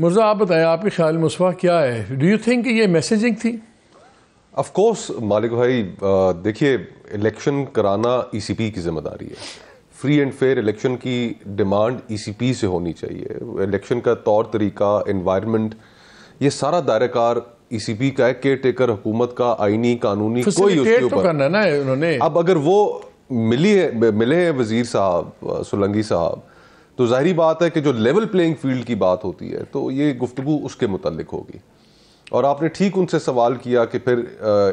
मिर्ज़ा आप बताएं आपके ख्याल मुसवा क्या है डू यू थिंक ये मैसेजिंग थी अफकोर्स मालिक भाई देखिए इलेक्शन कराना पी e की जिम्मेदारी है फ्री एंड फेयर इलेक्शन की डिमांड पी e से होनी चाहिए इलेक्शन का तौर तरीका इन्वायरमेंट ये सारा दायरेकार ईसीपी e का है केयर टेकर हुकूमत का आईनी कानूनी कोई उसके तो ऊपर करना ना उन्होंने अब अगर वो मिली है मिले हैं वजीर साहब सुलंगी साहब तो ज़ाहरी बात है कि जो लेवल प्लेइंग फील्ड की बात होती है तो ये गुफ्तु उसके मुतलिक होगी और आपने ठीक उनसे सवाल किया कि फिर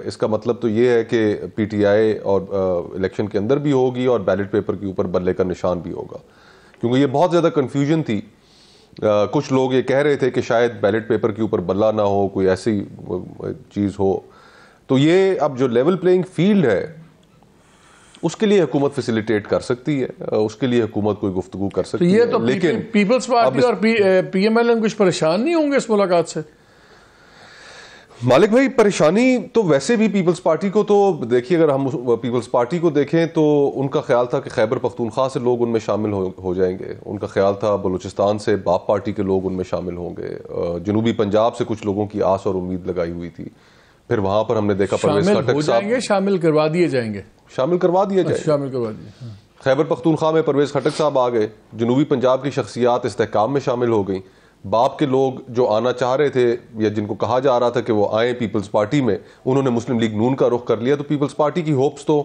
इसका मतलब तो ये है कि पीटीआई और इलेक्शन के अंदर भी होगी और बैलेट पेपर के ऊपर बल्ले का निशान भी होगा क्योंकि ये बहुत ज़्यादा कन्फ्यूजन थी आ, कुछ लोग ये कह रहे थे कि शायद बैलेट पेपर के ऊपर बल्ला ना हो कोई ऐसी चीज़ हो तो ये अब जो लेवल प्लेइंग फील्ड है उसके लिए हुकूमत फैसिलिटेट कर सकती है उसके लिए हुकूमत कोई गुफ्तु कर तो सकती तो ये तो है लेकिन पीपल्स पार्टी और पी एम एल एम कुछ परेशान नहीं होंगे इस मुलाकात से मालिक भाई परेशानी तो वैसे भी पीपल्स पार्टी को तो देखिए अगर हम पीपल्स पार्टी को देखें तो उनका ख्याल था कि खैबर पख्तूनख्वा से लोग उनमें शामिल हो, हो जाएंगे उनका ख्याल था बलूचिस्तान से बाप पार्टी के लोग उनमें शामिल होंगे जनूबी पंजाब से कुछ लोगों की आस और उम्मीद लगाई हुई थी फिर वहां पर हमने देखा शामिल शामिल करवा दिए जाएंगे शामिल करवा दिए जाएंगे शामिल करवा दिए हाँ, हाँ। खैबर पख्तूनख्वा में परवेज खटक साहब आ गए जनूबी पंजाब की शख्सियात इस्तेकाम में शामिल हो गई बाप के लोग जो आना चाह रहे थे या जिनको कहा जा रहा था कि वो आए पीपल्स पार्टी में उन्होंने मुस्लिम लीग नून का रुख कर लिया तो पीपल्स पार्टी की होप्स तो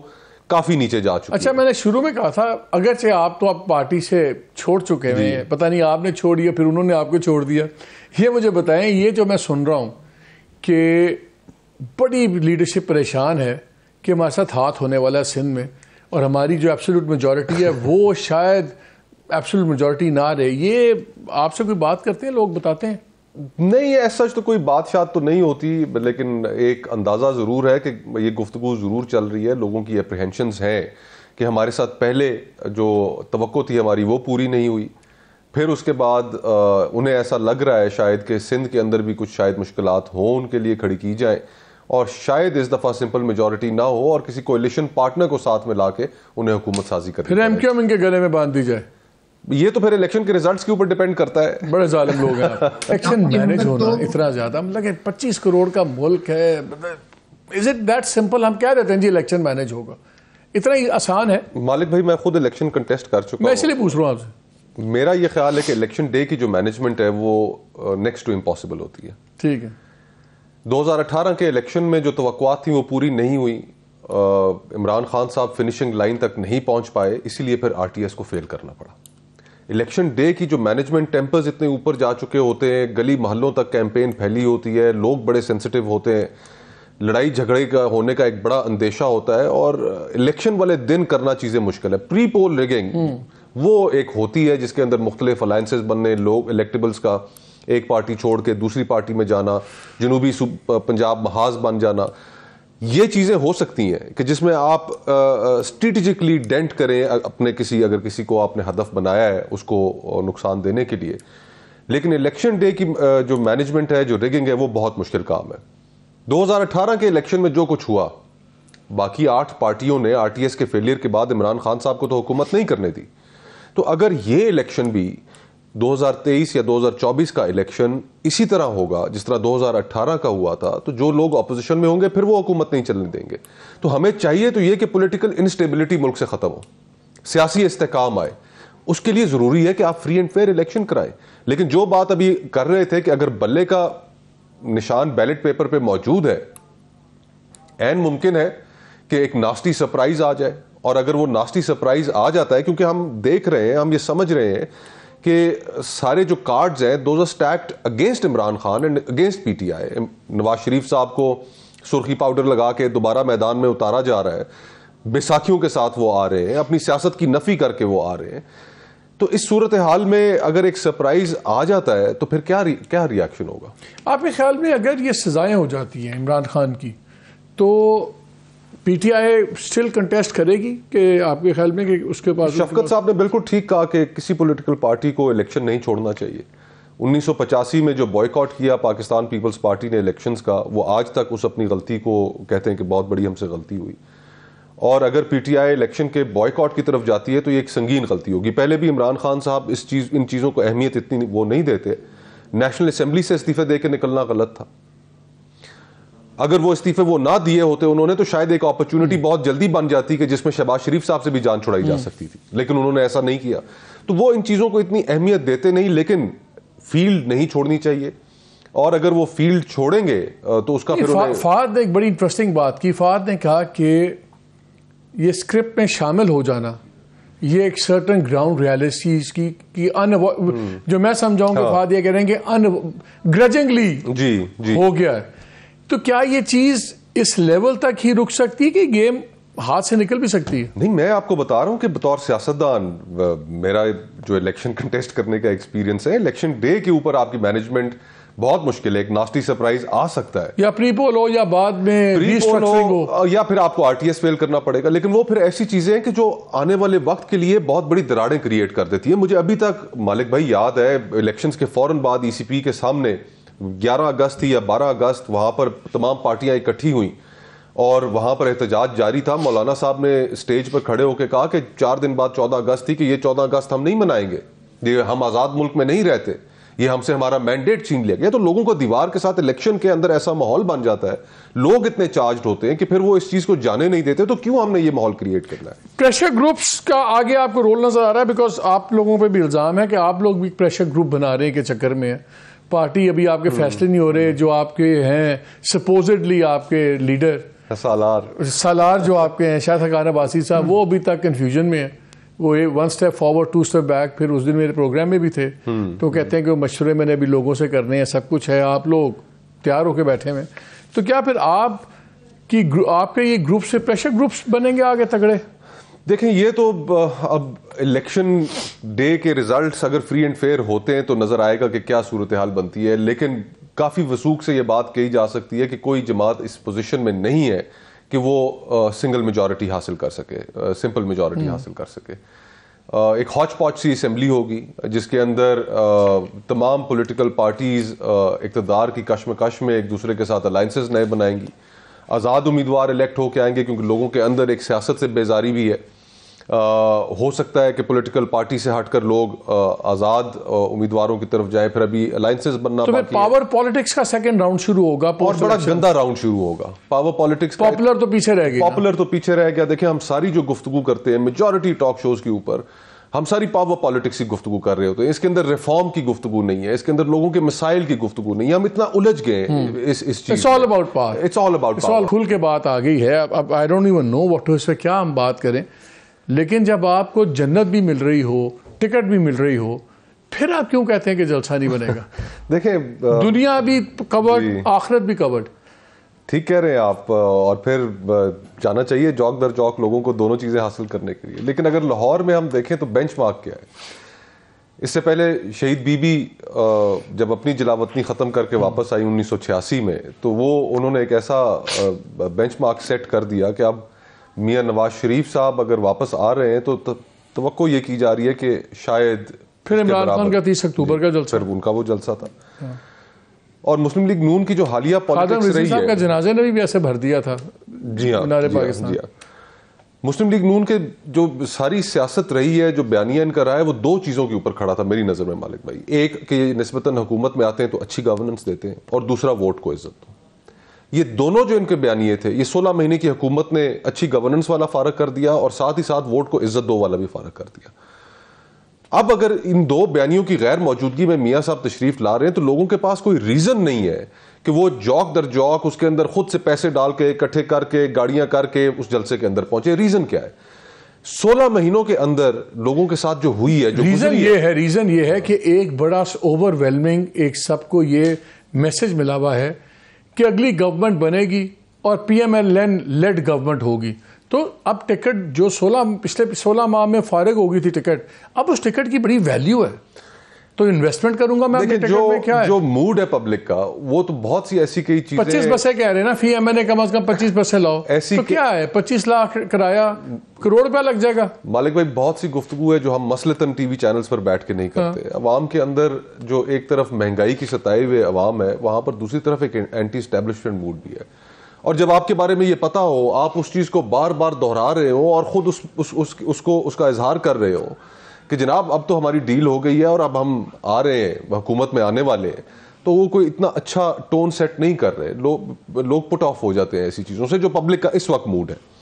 काफ़ी नीचे जा चुकी अच्छा मैंने शुरू में कहा था अगर चाहे आप तो आप पार्टी से छोड़ चुके हैं पता नहीं आपने छोड़ दिया फिर उन्होंने आपको छोड़ दिया ये मुझे बताएं ये जो मैं सुन रहा हूँ कि बड़ी लीडरशिप परेशान है कि हमारे साथ हाथ होने वाला है सिंध में और हमारी जो एब्सोल्यूट मेजोरिटी है वो शायद एब्सोल्यूट मेजोरिटी ना रहे ये आपसे कोई बात करते हैं लोग बताते हैं नहीं ऐसा सच तो कोई बात शायद तो नहीं होती लेकिन एक अंदाज़ा ज़रूर है कि ये गुफ्तु ज़रूर चल रही है लोगों की अप्रहेंशन हैं कि हमारे साथ पहले जो तो थी हमारी वो पूरी नहीं हुई फिर उसके बाद उन्हें ऐसा लग रहा है शायद कि सिंध के अंदर भी कुछ शायद मुश्किल हों उनके लिए खड़ी की जाए और शायद इस दफ़ा सिंपल मेजोरिटी ना हो और किसी कोलिशन पार्टनर को साथ में ला के उन्हें हुकूमत साजी करें फिर एम क्यू इनके गले में बांध दी जाए ये तो फिर इलेक्शन के रिजल्ट्स के ऊपर डिपेंड करता है बड़े जालिम लोग हैं इलेक्शन मैनेज होना तो- इतना ज़्यादा मतलब पच्चीस करोड़ का मुल्क है इज इट दैट सिंपल हम कह देते हैं जी इलेक्शन मैनेज होगा इतना ही आसान है मालिक भाई मैं खुद इलेक्शन कंटेस्ट कर चुका मैं इसलिए पूछ रहा हूँ आपसे मेरा ये ख्याल है कि इलेक्शन डे की जो मैनेजमेंट है वो नेक्स्ट टू इम्पॉसिबल होती है ठीक है 2018 के इलेक्शन में जो तो थी वो पूरी नहीं हुई uh, इमरान खान साहब फिनिशिंग लाइन तक नहीं पहुंच पाए इसीलिए फिर आरटीएस को फेल करना पड़ा इलेक्शन डे की जो मैनेजमेंट टेम्पर्स इतने ऊपर जा चुके होते हैं गली मोहल्लों तक कैंपेन फैली होती है लोग बड़े सेंसिटिव होते हैं लड़ाई झगड़े का होने का एक बड़ा अंदेशा होता है और इलेक्शन uh, वाले दिन करना चीज़ें मुश्किल है प्री पोल रिगिंग वो एक होती है जिसके अंदर मुख्तलिफ अलाइंसेस बनने लोग इलेक्टेबल्स का एक पार्टी छोड़ के दूसरी पार्टी में जाना जनूबी पंजाब महाज बन जाना ये चीज़ें हो सकती हैं कि जिसमें आप स्ट्रेटिजिकली डेंट करें अपने किसी अगर किसी को आपने हदफ बनाया है उसको नुकसान देने के लिए लेकिन इलेक्शन डे की जो मैनेजमेंट है जो रिगिंग है वो बहुत मुश्किल काम है 2018 के इलेक्शन में जो कुछ हुआ बाकी आठ पार्टियों ने आरटीएस के फेलियर के बाद इमरान खान साहब को तो हुकूमत नहीं करने दी तो अगर ये इलेक्शन भी 2023 या 2024 का इलेक्शन इसी तरह होगा जिस तरह 2018 का हुआ था तो जो लोग अपोजिशन में होंगे फिर वो हुकूमत नहीं चलने देंगे तो हमें चाहिए तो ये कि पॉलिटिकल इंस्टेबिलिटी मुल्क से ख़त्म हो सियासी इस्तेकाम आए उसके लिए ज़रूरी है कि आप फ्री एंड फेयर इलेक्शन कराएं लेकिन जो बात अभी कर रहे थे कि अगर बल्ले का निशान बैलेट पेपर पे मौजूद है एन मुमकिन है कि एक नास्टी सरप्राइज आ जाए और अगर वो नास्टी सरप्राइज आ जाता है क्योंकि हम देख रहे हैं हम ये समझ रहे हैं कि सारे जो कार्ड्स हैं those are stacked against Imran Khan and against PTI Nawaz Sharif साहब को सुर्खी पाउडर लगा के दोबारा मैदान में उतारा जा रहा है बैसाखियों के साथ वो आ रहे हैं अपनी सियासत की नफ़ी करके वो आ रहे हैं तो इस सूरत हाल में अगर एक सरप्राइज आ जाता है तो फिर क्या रि, क्या रिएक्शन होगा आपके ख्याल में अगर ये सजाएं हो जाती हैं इमरान खान की तो पीटीआई स्टिल कंटेस्ट करेगी कि आपके ख्याल में कि उसके पास शफकत साहब ने बिल्कुल ठीक कहा कि किसी पॉलिटिकल पार्टी को इलेक्शन नहीं छोड़ना चाहिए 1985 में जो बॉयकॉट किया पाकिस्तान पीपल्स पार्टी ने इलेक्शंस का वो आज तक उस अपनी गलती को कहते हैं कि बहुत बड़ी हमसे गलती हुई और अगर पीटीआई इलेक्शन के बॉयकॉट की तरफ जाती है तो ये एक संगीन गलती होगी पहले भी इमरान खान साहब इस चीज़ इन चीज़ों को अहमियत इतनी वो नहीं देते नेशनल असम्बली से इस्तीफे दे के निकलना गलत था अगर वो इस्तीफे वो ना दिए होते उन्होंने तो शायद एक अपॉर्चुनिटी हम्म। बहुत जल्दी बन जाती कि जिसमें शहबाज शरीफ साहब से भी जान छुड़ाई जा हम्म। सकती थी लेकिन उन्होंने ऐसा नहीं किया तो वो इन चीज़ों को इतनी अहमियत देते नहीं लेकिन फील्ड नहीं छोड़नी चाहिए और अगर वो फील्ड छोड़ेंगे तो उसका फिर फा, फाद ने एक बड़ी इंटरेस्टिंग बात की फाद ने कहा कि ये स्क्रिप्ट में शामिल हो जाना ये एक सर्टन ग्राउंड रियलिटीज की की अन हम्म। जो मैं समझाऊंगा हाँ। फाद ये कह रहे हैं कि अन ग्रजिंगली जी, जी हो गया है तो क्या ये चीज इस लेवल तक ही रुक सकती है कि गेम हाथ से निकल भी सकती है नहीं मैं आपको बता रहा हूँ कि बतौर सियासतदान मेरा जो इलेक्शन कंटेस्ट करने का एक्सपीरियंस है इलेक्शन डे के ऊपर आपकी मैनेजमेंट बहुत मुश्किल है एक नास्टी सरप्राइज आ सकता है या प्रीपोल हो या बाद में हो, हो या फिर आपको आरटीएस फेल करना पड़ेगा लेकिन वो फिर ऐसी चीजें हैं कि जो आने वाले वक्त के लिए बहुत बड़ी दरारें क्रिएट कर देती है मुझे अभी तक मालिक भाई याद है इलेक्शन के फौरन बाद ईसीपी e के सामने 11 अगस्त थी या 12 अगस्त वहाँ पर तमाम पार्टियाँ इकट्ठी हुई और वहाँ पर एहतजाज जारी था मौलाना साहब ने स्टेज पर खड़े होकर कहा कि चार दिन बाद चौदह अगस्त थी कि ये चौदह अगस्त हम नहीं मनाएंगे ये हम आज़ाद मुल्क में नहीं रहते ये हमसे हमारा मैंडेट छीन लिया गया तो लोगों को दीवार के साथ इलेक्शन के अंदर ऐसा माहौल बन जाता है लोग इतने चार्ज होते हैं कि फिर वो इस चीज को जाने नहीं देते तो क्यों हमने ये माहौल क्रिएट करना है प्रेशर ग्रुप्स का आगे आपको रोल नजर आ रहा है बिकॉज आप लोगों पर भी इल्जाम है कि आप लोग भी प्रेशर ग्रुप बना रहे हैं के चक्कर में है पार्टी अभी आपके हम्म। फैसले नहीं हो रहे हम्म। जो आपके हैं सपोजिडली आपके लीडर सालार सालार जो आपके हैं शाह सकान अबासी साहब हम्म। वो अभी तक कन्फ्यूजन में है वो one step forward two step back फिर उस दिन मेरे प्रोग्राम में भी थे तो कहते हैं कि मशवरे मैंने अभी लोगों से करने हैं सब कुछ है आप लोग तैयार होकर बैठे हुए तो क्या फिर आप कि आपके ये ग्रुप से प्रेशर ग्रुप्स बनेंगे आगे तगड़े देखें ये तो अब इलेक्शन डे के रिजल्ट्स अगर फ्री एंड फेयर होते हैं तो नज़र आएगा कि क्या सूरत हाल बनती है लेकिन काफ़ी वसूख से यह बात कही जा सकती है कि कोई जमात इस पोजीशन में नहीं है कि वो सिंगल मेजोरिटी हासिल कर सके सिंपल मेजॉरिटी हम्म। हासिल कर सके एक हॉच पॉच सी असम्बली होगी जिसके अंदर तमाम पोलिटिकल पार्टीज़ इकतदार की कश्मकश में एक दूसरे के साथ अलाइंसेस नए बनाएंगी आज़ाद उम्मीदवार इलेक्ट होकर आएंगे क्योंकि लोगों के अंदर एक सियासत से बेजारी भी है आ, हो सकता है कि पॉलिटिकल पार्टी से हटकर लोग आज़ाद उम्मीदवारों की तरफ जाए फिर अभी अलायसेज बनना तो पावर पॉलिटिक्स का सेकंड राउंड शुरू होगा और बड़ा गंदा राउंड शुरू होगा पावर पॉलिटिक्स पॉपुलर तो पीछे रह गया पॉपुलर तो पीछे रह गया देखिए हम सारी जो गुफ्तु करते हैं मेजोरिटी टॉक शोज के ऊपर हम सारी पावर पॉलिटिक्स की गुफ्तु कर रहे होते हैं इसके अंदर रिफॉर्म की गुफ्तु नहीं है इसके अंदर लोगों के मिसाइल की गुफ्तु नहीं है हम इतना उलझ गए हम्म। खुल के बात आ गई है आई डोंट इवन नो क्या हम बात करें लेकिन जब आपको जन्नत भी मिल रही हो टिकट भी मिल रही हो फिर आप क्यों कहते हैं कि जलसा नहीं बनेगा देखें दुनिया भी कवर्ड आखिरत भी कवर्ड ठीक कह रहे हैं आप और फिर जाना चाहिए जौक दर जौक लोगों को दोनों चीज़ें हासिल करने के लिए लेकिन अगर लाहौर में हम देखें तो बेंच मार्क क्या है इससे पहले शहीद बीबी जब अपनी जलावतनी ख़त्म करके वापस आई छियासी में तो वो उन्होंने एक ऐसा बेंच मार्क सेट कर दिया कि अब मियाँ नवाज शरीफ साहब अगर वापस आ रहे हैं तो तो ये की जा रही है कि शायद फिर इमरान खान का तीस अक्टूबर का जलसा फिर उनका वो जलसा था हाँ। और मुस्लिम लीग नून की जो हालिया पॉलिटिक्स रही है जनाजे ने भी ऐसे भर दिया था हाँ, हाँ, जी हाँ मुस्लिम लीग नून के जो सारी सियासत रही है जो बयानिया इनका रहा है वो दो चीज़ों के ऊपर खड़ा था मेरी नज़र में मालिक भाई एक कि नस्बता हुकूमत में आते हैं तो अच्छी गवर्नेंस देते हैं और दूसरा वोट को इज्जत दो ये दोनों जो इनके बयानिए थे ये सोलह महीने की हुकूमत ने अच्छी गवर्नेंस वाला फारक कर दिया और साथ ही साथ वोट को इज्जत दो वाला भी फारक कर दिया अब अगर इन दो बयानियों की गैर मौजूदगी में मियाँ साहब तशरीफ ला रहे हैं तो लोगों के पास कोई रीज़न नहीं है कि वो जौक दर जौक उसके अंदर खुद से पैसे डाल के इकट्ठे करके गाड़ियाँ करके उस जलसे के अंदर पहुंचे रीज़न क्या है सोलह महीनों के अंदर लोगों के साथ जो हुई है जो रीज़न ये है रीज़न ये है कि एक बड़ा ओवरवेलमिंग एक सबको ये मैसेज मिला हुआ है कि अगली गवर्नमेंट बनेगी और P M L led government होगी तो अब टिकट जो 16 पिछले 16 माह में फारिग हो गई थी टिकट अब उस टिकट की बड़ी वैल्यू है तो इन्वेस्टमेंट करूंगा मैं टिकट जो, में क्या है? जो मूड है पब्लिक का वो तो बहुत सी ऐसी कई चीजें पच्चीस बसें कह रहे हैं ना फी एम एन कम अज कम पच्चीस बसें लाओ ऐसी तो के... क्या है पच्चीस लाख किराया करोड़ रुपया लग जाएगा मालिक भाई बहुत सी गुफ्तु है जो हम मसलतन टीवी चैनल्स पर बैठ के नहीं हाँ। करते आवाम अवाम के अंदर जो एक तरफ महंगाई की सताई हुए अवाम है वहां पर दूसरी तरफ एक एंटी स्टैब्लिशमेंट मूड भी है और जब आपके बारे में ये पता हो आप उस चीज़ को बार बार दोहरा रहे हो और ख़ुद उस, उस, उस उसको उसका इजहार कर रहे हो कि जनाब अब तो हमारी डील हो गई है और अब हम आ रहे हैं हुकूमत में आने वाले हैं तो वो कोई इतना अच्छा टोन सेट नहीं कर रहे लोग लोग पुट ऑफ हो जाते हैं ऐसी चीज़ों से जो पब्लिक का इस वक्त मूड है